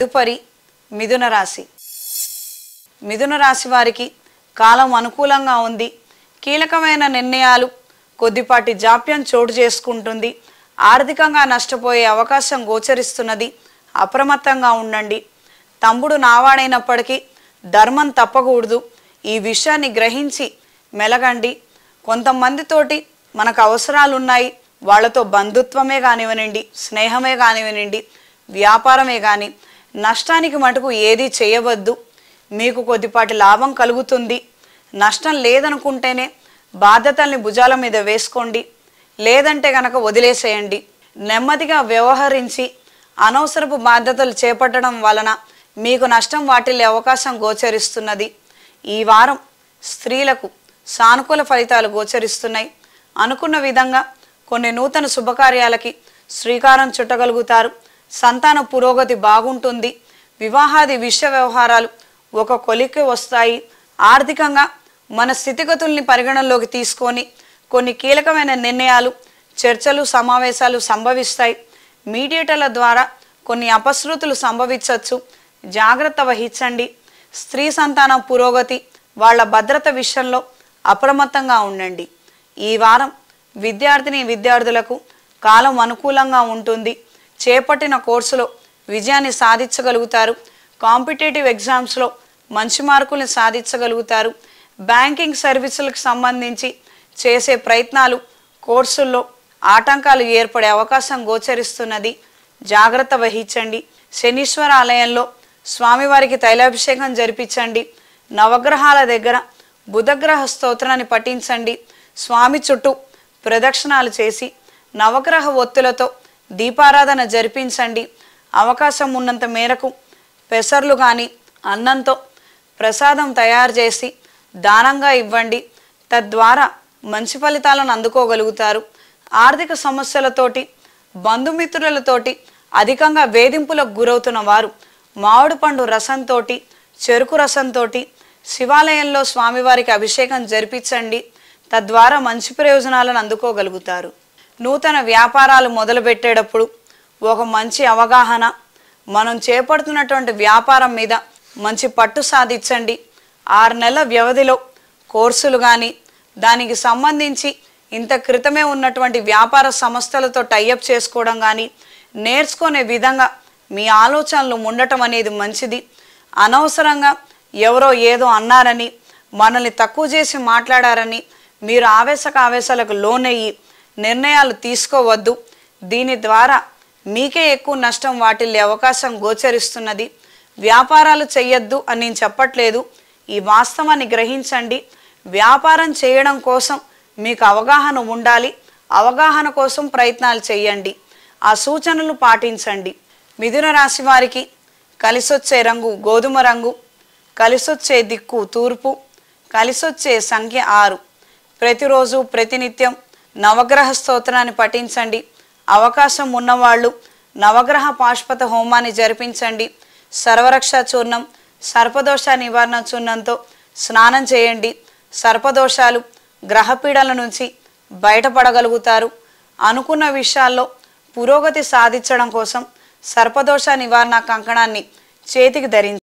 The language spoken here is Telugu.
తదుపరి మిథున రాశి మిథున రాశి వారికి కాలం అనుకూలంగా ఉంది కీలకమైన నిర్ణయాలు కొద్దిపాటి జాప్యం చోటు చేసుకుంటుంది ఆర్థికంగా నష్టపోయే అవకాశం గోచరిస్తున్నది అప్రమత్తంగా ఉండండి తమ్ముడు నావాడైనప్పటికీ ధర్మం తప్పకూడదు ఈ విషయాన్ని గ్రహించి మెలగండి కొంతమందితోటి మనకు అవసరాలు ఉన్నాయి వాళ్ళతో బంధుత్వమే కానివ్వనండి స్నేహమే కానివ్వనండి వ్యాపారమే కానీ నష్టానికి మటుకు ఏది చేయవద్దు మీకు కొద్దిపాటి లాభం కలుగుతుంది నష్టం లేదనుకుంటేనే బాధ్యతల్ని భుజాల మీద వేసుకోండి లేదంటే గనక వదిలేసేయండి నెమ్మదిగా వ్యవహరించి అనవసరపు బాధ్యతలు చేపట్టడం వలన మీకు నష్టం వాటిల్లే అవకాశం గోచరిస్తున్నది ఈ వారం స్త్రీలకు సానుకూల ఫలితాలు గోచరిస్తున్నాయి అనుకున్న విధంగా కొన్ని నూతన శుభకార్యాలకి శ్రీకారం చుట్టగలుగుతారు సంతాన పురోగతి బాగుంటుంది వివాహాది విశ్వ వ్యవహారాలు ఒక కొలికి వస్తాయి ఆర్థికంగా మన స్థితిగతుల్ని పరిగణనలోకి తీసుకొని కొన్ని కీలకమైన నిర్ణయాలు చర్చలు సమావేశాలు సంభవిస్తాయి మీడియేటర్ల ద్వారా కొన్ని అపశృతులు సంభవించవచ్చు జాగ్రత్త వహించండి స్త్రీ సంతాన పురోగతి వాళ్ళ భద్రత విషయంలో అప్రమత్తంగా ఉండండి ఈ వారం విద్యార్థిని విద్యార్థులకు కాలం అనుకూలంగా ఉంటుంది చేపట్టిన కోర్సులో విజయాన్ని సాధించగలుగుతారు కాంపిటేటివ్ ఎగ్జామ్స్లో మంచి మార్కుల్ని సాధించగలుగుతారు బ్యాంకింగ్ సర్వీసులకు సంబంధించి చేసే ప్రయత్నాలు కోర్సుల్లో ఆటంకాలు ఏర్పడే అవకాశం గోచరిస్తున్నది జాగ్రత్త వహించండి శనీశ్వర ఆలయంలో స్వామివారికి తైలాభిషేకం జరిపించండి నవగ్రహాల దగ్గర బుధగ్రహ స్తోత్రాన్ని పఠించండి స్వామి చుట్టూ ప్రదక్షిణాలు చేసి నవగ్రహ ఒత్తులతో దీపారాధన జరిపించండి అవకాశం ఉన్నంత మేరకు పెసర్లు కానీ అన్నంతో ప్రసాదం తయారు చేసి దానంగా ఇవ్వండి తద్వారా మంచి ఫలితాలను అందుకోగలుగుతారు ఆర్థిక సమస్యలతోటి బంధుమిత్రులతోటి అధికంగా వేధింపులకు గురవుతున్న వారు మామిడి పండు రసంతో చెరుకు రసంతో శివాలయంలో స్వామివారికి అభిషేకం జరిపించండి తద్వారా మంచి ప్రయోజనాలను అందుకోగలుగుతారు నూతన వ్యాపారాలు మొదలుపెట్టేటప్పుడు ఒక మంచి అవగాహన మనం చేపడుతున్నటువంటి వ్యాపారం మీద మంచి పట్టు సాధించండి ఆరు నెలల వ్యవధిలో కోర్సులు కానీ దానికి సంబంధించి ఇంత క్రితమే ఉన్నటువంటి వ్యాపార సంస్థలతో టైఅప్ చేసుకోవడం కానీ నేర్చుకునే విధంగా మీ ఆలోచనలు ఉండటం అనేది మంచిది అనవసరంగా ఎవరో ఏదో అన్నారని మనల్ని తక్కువ చేసి మాట్లాడారని మీరు ఆవేశక ఆవేశాలకు లోనయ్యి నిర్ణయాలు తీసుకోవద్దు దీని ద్వారా మీకే ఎక్కువ నష్టం వాటిల్లే అవకాశం గోచరిస్తున్నది వ్యాపారాలు చెయ్యొద్దు అని నేను చెప్పట్లేదు ఈ వాస్తవాన్ని గ్రహించండి వ్యాపారం చేయడం కోసం మీకు అవగాహన ఉండాలి అవగాహన కోసం ప్రయత్నాలు చేయండి ఆ సూచనలు పాటించండి మిథున రాశి వారికి కలిసొచ్చే రంగు గోధుమ రంగు కలిసొచ్చే దిక్కు తూర్పు కలిసొచ్చే సంఖ్య ఆరు ప్రతిరోజు ప్రతినిత్యం నవగ్రహ స్తోత్రాన్ని పఠించండి అవకాశం ఉన్నవాళ్ళు నవగ్రహ పాశ్పత హోమాన్ని జరిపించండి సర్వరక్ష చూర్ణం సర్పదోష నివారణ చూర్ణంతో స్నానం చేయండి సర్పదోషాలు గ్రహపీడల నుంచి బయటపడగలుగుతారు అనుకున్న విషయాల్లో పురోగతి సాధించడం కోసం సర్పదోష నివారణ కంకణాన్ని చేతికి ధరించి